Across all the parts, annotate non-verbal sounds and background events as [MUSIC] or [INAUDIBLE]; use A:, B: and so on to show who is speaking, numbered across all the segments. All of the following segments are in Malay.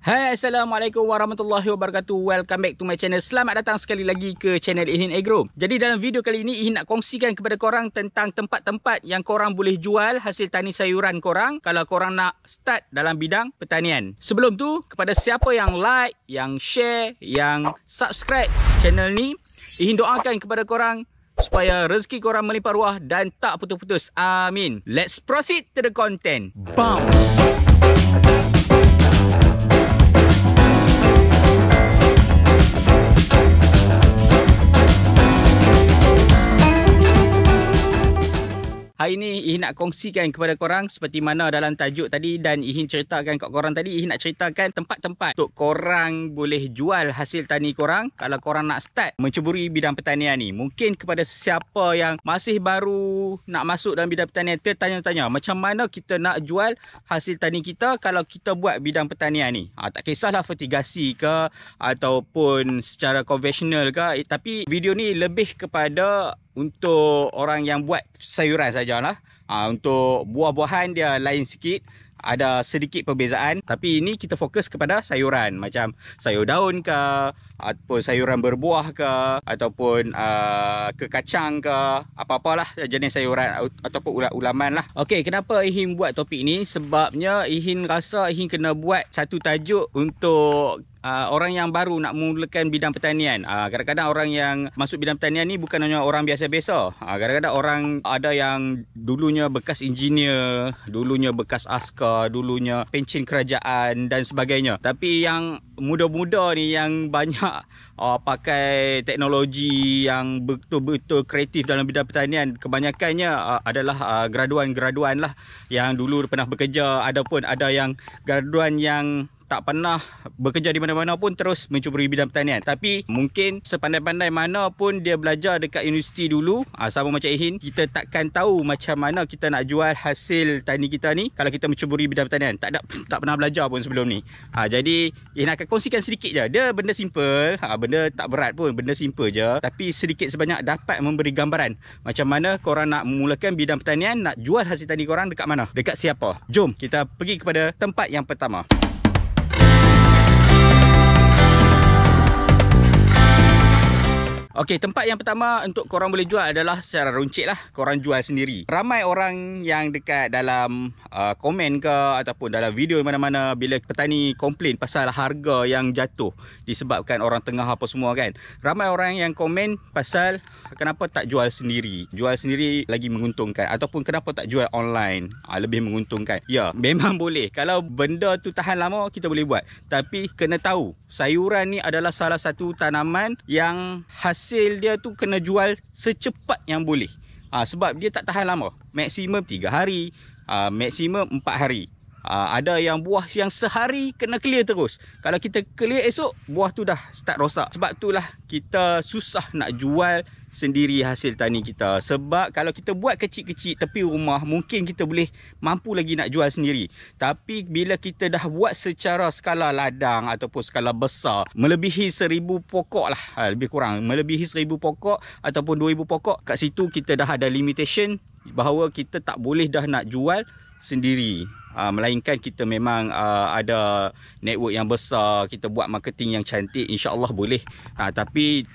A: Hai Assalamualaikum Warahmatullahi Wabarakatuh Welcome back to my channel Selamat datang sekali lagi ke channel Ihin Agro Jadi dalam video kali ini Ihin nak kongsikan kepada korang Tentang tempat-tempat yang korang boleh jual Hasil tani sayuran korang Kalau korang nak start dalam bidang pertanian Sebelum tu kepada siapa yang like Yang share Yang subscribe channel ni Ihin doakan kepada korang Supaya rezeki korang melimpah ruah Dan tak putus-putus Amin Let's proceed to the content Bounce Hari ini Ihin nak kongsikan kepada korang seperti mana dalam tajuk tadi dan Ihin ceritakan kepada korang tadi. Ihin nak ceritakan tempat-tempat untuk korang boleh jual hasil tani korang kalau korang nak start mencuburi bidang pertanian ni. Mungkin kepada sesiapa yang masih baru nak masuk dalam bidang pertanian tertanya-tanya tanya macam mana kita nak jual hasil tani kita kalau kita buat bidang pertanian ni. Ha, tak kisahlah fertigasi ke ataupun secara konvensional ke eh, tapi video ni lebih kepada untuk orang yang buat sayuran sajalah. Ha, untuk buah-buahan dia lain sikit. Ada sedikit perbezaan. Tapi ini kita fokus kepada sayuran. Macam sayur daun ke. Ataupun sayuran berbuah ke. Ataupun uh, kekacang ke. Apa-apalah jenis sayuran. Ataupun ulaman lah. Okay, kenapa Ihin buat topik ni? Sebabnya Ihin rasa Ihin kena buat satu tajuk untuk Uh, orang yang baru nak mulakan bidang pertanian uh, Kadang-kadang orang yang masuk bidang pertanian ni Bukan hanya orang biasa-biasa uh, Kadang-kadang orang ada yang Dulunya bekas engineer Dulunya bekas askar Dulunya pencin kerajaan dan sebagainya Tapi yang muda-muda ni Yang [LAUGHS] banyak uh, pakai teknologi Yang betul-betul kreatif dalam bidang pertanian Kebanyakannya uh, adalah uh, graduan-graduan lah Yang dulu pernah bekerja Ada ada yang graduan yang tak pernah bekerja di mana-mana pun terus mencuburi bidang pertanian. Tapi mungkin sepandai-pandai mana pun dia belajar dekat universiti dulu, ha, sama macam Ihin, kita takkan tahu macam mana kita nak jual hasil tani kita ni kalau kita mencuburi bidang pertanian. Tak ada tak pernah belajar pun sebelum ni. Ha, jadi Ihin nak kongsikan sedikit je. Dia benda simple, ha, benda tak berat pun, benda simple je. Tapi sedikit sebanyak dapat memberi gambaran macam mana korang nak memulakan bidang pertanian, nak jual hasil tani korang dekat mana, dekat siapa. Jom kita pergi kepada tempat yang pertama. Thank you. Okey, tempat yang pertama untuk korang boleh jual adalah secara runcit lah. Korang jual sendiri. Ramai orang yang dekat dalam uh, komen ke ataupun dalam video mana-mana bila petani komplain pasal harga yang jatuh disebabkan orang tengah apa semua kan. Ramai orang yang komen pasal kenapa tak jual sendiri. Jual sendiri lagi menguntungkan ataupun kenapa tak jual online uh, lebih menguntungkan. Ya, memang [LAUGHS] boleh. Kalau benda tu tahan lama, kita boleh buat. Tapi kena tahu, sayuran ni adalah salah satu tanaman yang khas hasil dia tu kena jual secepat yang boleh. Ha, sebab dia tak tahan lama. Maksimum 3 hari. Ha, maksimum 4 hari. Ha, ada yang buah yang sehari kena clear terus. Kalau kita clear esok, buah tu dah start rosak. Sebab itulah kita susah nak jual sendiri hasil tani kita sebab kalau kita buat kecil-kecil tepi rumah mungkin kita boleh mampu lagi nak jual sendiri tapi bila kita dah buat secara skala ladang ataupun skala besar melebihi seribu pokok lah ha, lebih kurang melebihi seribu pokok ataupun dua ribu pokok kat situ kita dah ada limitation bahawa kita tak boleh dah nak jual sendiri ha, melainkan kita memang uh, ada network yang besar kita buat marketing yang cantik insyaAllah boleh ha, tapi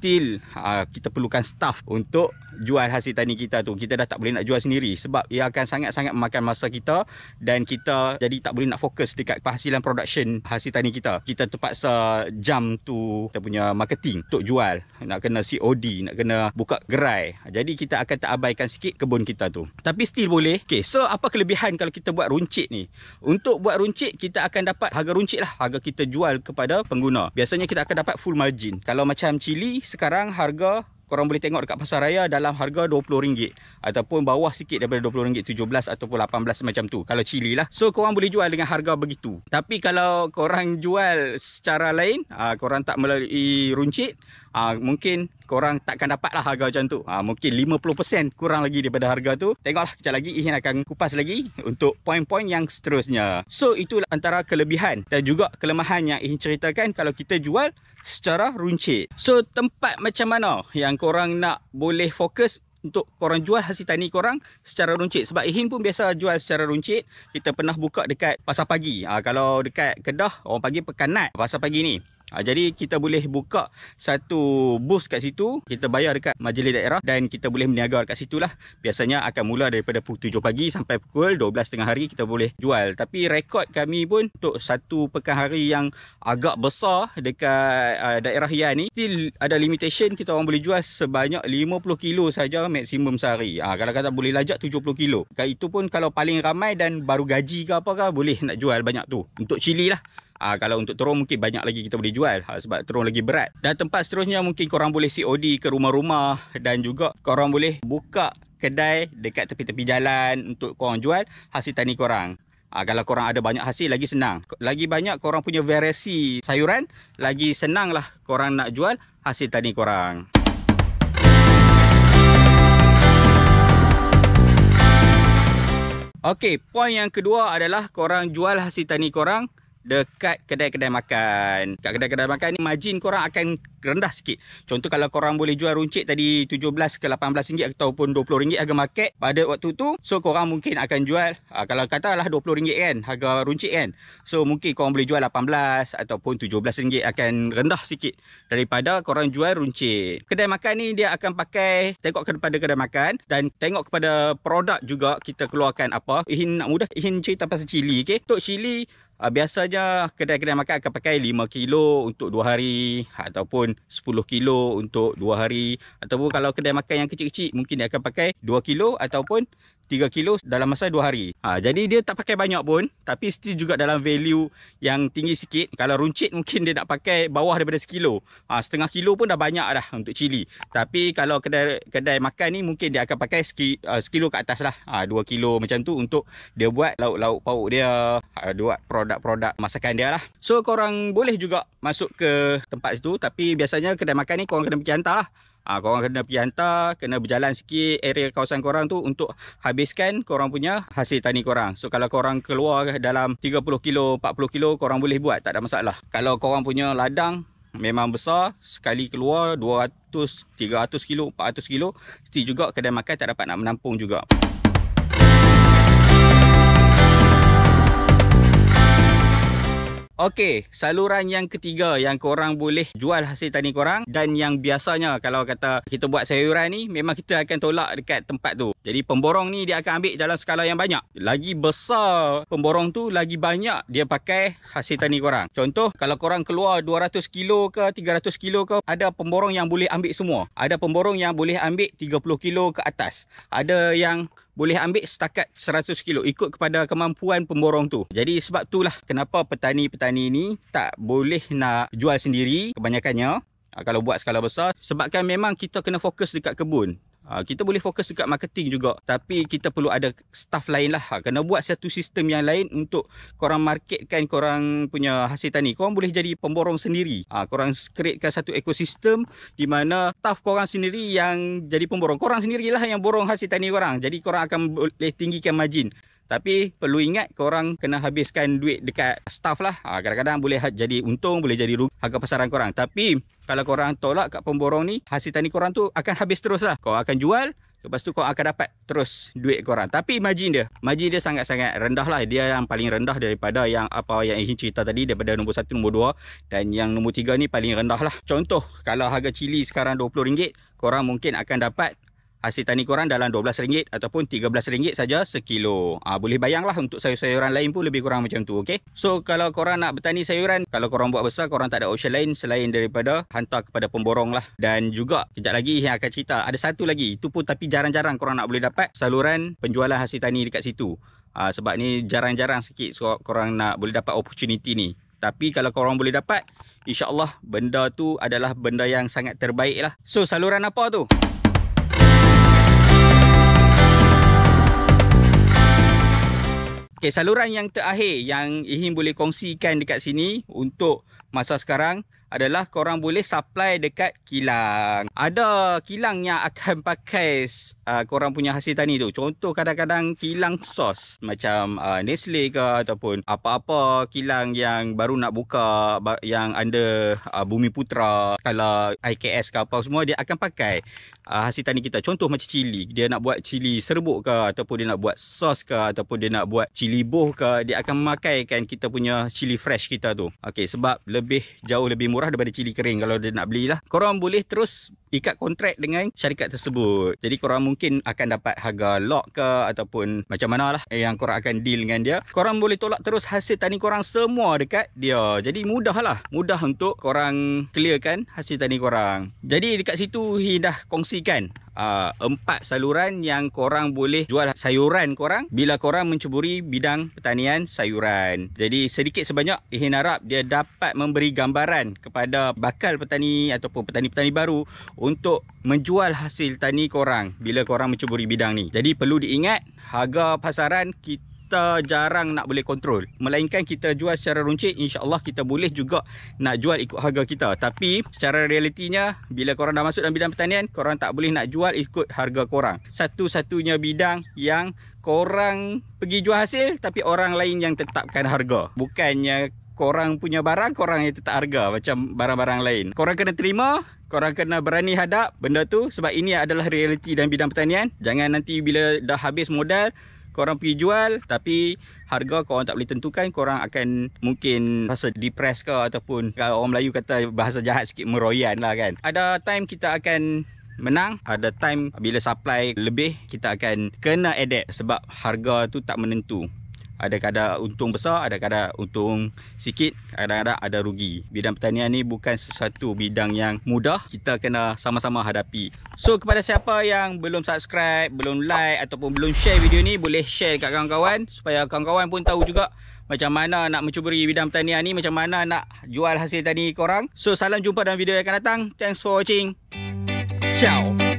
A: still uh, kita perlukan staff untuk jual hasil tani kita tu kita dah tak boleh nak jual sendiri sebab ia akan sangat-sangat memakan masa kita dan kita jadi tak boleh nak fokus dekat penghasilan production hasil tani kita kita terpaksa jump tu kita punya marketing untuk jual nak kena COD nak kena buka gerai jadi kita akan tak abaikan sikit kebun kita tu tapi still boleh okay, so apa kelebihan kalau kita buat runcit ni untuk buat runcit kita akan dapat harga runcit lah harga kita jual kepada pengguna biasanya kita akan dapat full margin kalau macam cili sekarang harga korang boleh tengok dekat pasar raya dalam harga RM20 ataupun bawah sikit daripada RM20 17 ataupun 18 macam tu kalau cili lah so korang boleh jual dengan harga begitu tapi kalau korang jual secara lain ah, korang tak melalui runcit Ha, mungkin korang takkan dapat lah harga macam tu. Ha, mungkin 50% kurang lagi daripada harga tu. Tengoklah kejap lagi Ihin akan kupas lagi untuk poin-poin yang seterusnya. So itulah antara kelebihan dan juga kelemahan yang Ihin ceritakan kalau kita jual secara runcit. So tempat macam mana yang korang nak boleh fokus untuk korang jual hasil tani korang secara runcit sebab Ihin pun biasa jual secara runcit kita pernah buka dekat pasar pagi ha, kalau dekat Kedah orang panggil pekanat pasar pagi ni Ha, jadi kita boleh buka satu bus kat situ. Kita bayar dekat majlis daerah dan kita boleh meniaga dekat situ lah. Biasanya akan mula daripada pukul 7 pagi sampai pukul 12.30 hari kita boleh jual. Tapi rekod kami pun untuk satu pekan hari yang agak besar dekat uh, daerah Hian ni. Still ada limitation kita orang boleh jual sebanyak 50 kilo saja maksimum sehari. Ha, kalau kata boleh lajak 70 kilo. Itu pun kalau paling ramai dan baru gaji ke apa ke boleh nak jual banyak tu. Untuk cili lah. Uh, kalau untuk terung mungkin banyak lagi kita boleh jual uh, sebab terung lagi berat. Dan tempat seterusnya mungkin korang boleh COD ke rumah-rumah dan juga korang boleh buka kedai dekat tepi-tepi jalan untuk korang jual hasil tani korang. Uh, kalau korang ada banyak hasil lagi senang. Lagi banyak korang punya variasi sayuran lagi senang lah korang nak jual hasil tani korang. Okey, poin yang kedua adalah korang jual hasil tani korang dekat kedai-kedai makan. Dekat kedai-kedai makan ni margin korang akan rendah sikit. Contoh kalau korang boleh jual runcit tadi 17 ke 18 ringgit ataupun 20 ringgit harga market pada waktu tu. So korang mungkin akan jual uh, kalau katalah 20 ringgit kan harga runcit kan. So mungkin korang boleh jual 18 ataupun 17 ringgit akan rendah sikit daripada korang jual runcit. Kedai makan ni dia akan pakai tengok kepada kedai makan dan tengok kepada produk juga kita keluarkan apa. Ihin nak mudah. Ihin cerita pasal cili okay. Untuk cili uh, ah, biasanya kedai-kedai makan akan pakai 5 kilo untuk 2 hari ataupun 10 kilo untuk 2 hari ataupun kalau kedai makan yang kecil-kecil mungkin dia akan pakai 2 kilo ataupun 3 kilo dalam masa 2 hari. Ha, jadi dia tak pakai banyak pun tapi still juga dalam value yang tinggi sikit. Kalau runcit mungkin dia nak pakai bawah daripada 1 kilo. Ha, setengah kilo pun dah banyak dah untuk cili. Tapi kalau kedai kedai makan ni mungkin dia akan pakai 1 kilo kat atas lah. Ha, 2 kilo macam tu untuk dia buat lauk-lauk pauk dia. Ha, buat produk-produk masakan dia lah. So korang boleh juga masuk ke tempat situ tapi biasanya kedai makan ni korang kena pergi hantar lah. Ha, korang kena pergi hantar, kena berjalan sikit area kawasan korang tu untuk habiskan korang punya hasil tani korang. So kalau korang keluar dalam 30 kilo, 40 kilo, korang boleh buat. Tak ada masalah. Kalau korang punya ladang memang besar, sekali keluar 200, 300 kilo, 400 kilo, still juga kedai makan tak dapat nak menampung juga. Okey, saluran yang ketiga yang korang boleh jual hasil tani korang dan yang biasanya kalau kata kita buat sayuran ni memang kita akan tolak dekat tempat tu. Jadi pemborong ni dia akan ambil dalam skala yang banyak. Lagi besar pemborong tu lagi banyak dia pakai hasil tani korang. Contoh kalau korang keluar 200 kilo ke 300 kilo ke ada pemborong yang boleh ambil semua. Ada pemborong yang boleh ambil 30 kilo ke atas. Ada yang boleh ambil setakat 100 kilo ikut kepada kemampuan pemborong tu. Jadi sebab itulah kenapa petani-petani ni tak boleh nak jual sendiri kebanyakannya kalau buat skala besar sebabkan memang kita kena fokus dekat kebun. Ah, kita boleh fokus dekat marketing juga tapi kita perlu ada staff lain lah ah, kena buat satu sistem yang lain untuk korang marketkan korang punya hasil tani korang boleh jadi pemborong sendiri ah, korang createkan satu ekosistem di mana staff korang sendiri yang jadi pemborong korang sendirilah yang borong hasil tani korang jadi korang akan boleh tinggikan margin tapi perlu ingat korang kena habiskan duit dekat staff lah. Ha, kadang-kadang boleh ha- jadi untung, boleh jadi rugi harga pasaran korang. Tapi kalau korang tolak kat pemborong ni, hasil tani korang tu akan habis terus lah. Korang akan jual, lepas tu korang akan dapat terus duit korang. Tapi margin dia, margin dia sangat-sangat rendah lah. Dia yang paling rendah daripada yang apa yang Ihin cerita tadi, daripada nombor satu, nombor dua, Dan yang nombor tiga ni paling rendah lah. Contoh, kalau harga cili sekarang RM20, korang mungkin akan dapat hasil tani korang dalam RM12 ataupun RM13 saja sekilo. Ha, boleh bayanglah untuk sayur-sayuran lain pun lebih kurang macam tu. Okay? So kalau korang nak bertani sayuran, kalau korang buat besar, korang tak ada option lain selain daripada hantar kepada pemborong lah. Dan juga kejap lagi yang akan cerita, ada satu lagi. Itu pun tapi jarang-jarang korang nak boleh dapat saluran penjualan hasil tani dekat situ. Ha, sebab ni jarang-jarang sikit so korang nak boleh dapat opportunity ni. Tapi kalau korang boleh dapat, insyaAllah benda tu adalah benda yang sangat terbaik lah. So saluran apa tu? Okey, saluran yang terakhir yang Ihim boleh kongsikan dekat sini untuk masa sekarang adalah korang boleh supply dekat kilang. Ada kilang yang akan [LAUGHS] pakai uh, korang punya hasil tani tu. Contoh kadang-kadang kilang sos macam uh, Nestle ke ataupun apa-apa kilang yang baru nak buka yang ada uh, Bumi Putra kalau IKS ke apa semua dia akan pakai uh, hasil tani kita. Contoh macam cili. Dia nak buat cili serbuk ke ataupun dia nak buat sos ke ataupun dia nak buat cili boh ke dia akan memakaikan kita punya cili fresh kita tu. Okay sebab lebih jauh lebih murah murah daripada cili kering kalau dia nak beli lah. Korang boleh terus ikat kontrak dengan syarikat tersebut. Jadi korang mungkin akan dapat harga lock ke ataupun macam mana lah yang korang akan deal dengan dia. Korang boleh tolak terus hasil tani korang semua dekat dia. Jadi mudah lah. Mudah untuk korang clearkan hasil tani korang. Jadi dekat situ Hi dah kongsikan uh, empat saluran yang korang boleh jual sayuran korang bila korang mencuburi bidang pertanian sayuran. Jadi sedikit sebanyak Ihin harap dia dapat memberi gambaran kepada bakal petani ataupun petani-petani baru untuk menjual hasil tani korang bila korang mencuburi bidang ni. Jadi perlu diingat harga pasaran kita kita jarang nak boleh kontrol melainkan kita jual secara runcit insyaallah kita boleh juga nak jual ikut harga kita tapi secara realitinya bila korang dah masuk dalam bidang pertanian korang tak boleh nak jual ikut harga korang satu-satunya bidang yang korang pergi jual hasil tapi orang lain yang tetapkan harga bukannya korang punya barang korang yang tetap harga macam barang-barang lain korang kena terima Korang kena berani hadap benda tu sebab ini adalah realiti dalam bidang pertanian. Jangan nanti bila dah habis modal, korang pergi jual tapi harga korang tak boleh tentukan korang akan mungkin rasa depressed ke ataupun kalau orang Melayu kata bahasa jahat sikit meroyan lah kan ada time kita akan menang ada time bila supply lebih kita akan kena adapt sebab harga tu tak menentu ada kadar untung besar, ada kadar untung sikit, kadang-kadang ada rugi. Bidang pertanian ni bukan sesuatu bidang yang mudah. Kita kena sama-sama hadapi. So, kepada siapa yang belum subscribe, belum like ataupun belum share video ni, boleh share dekat kawan-kawan supaya kawan-kawan pun tahu juga macam mana nak mencuburi bidang pertanian ni, macam mana nak jual hasil tani korang. So, salam jumpa dalam video yang akan datang. Thanks for watching. Ciao.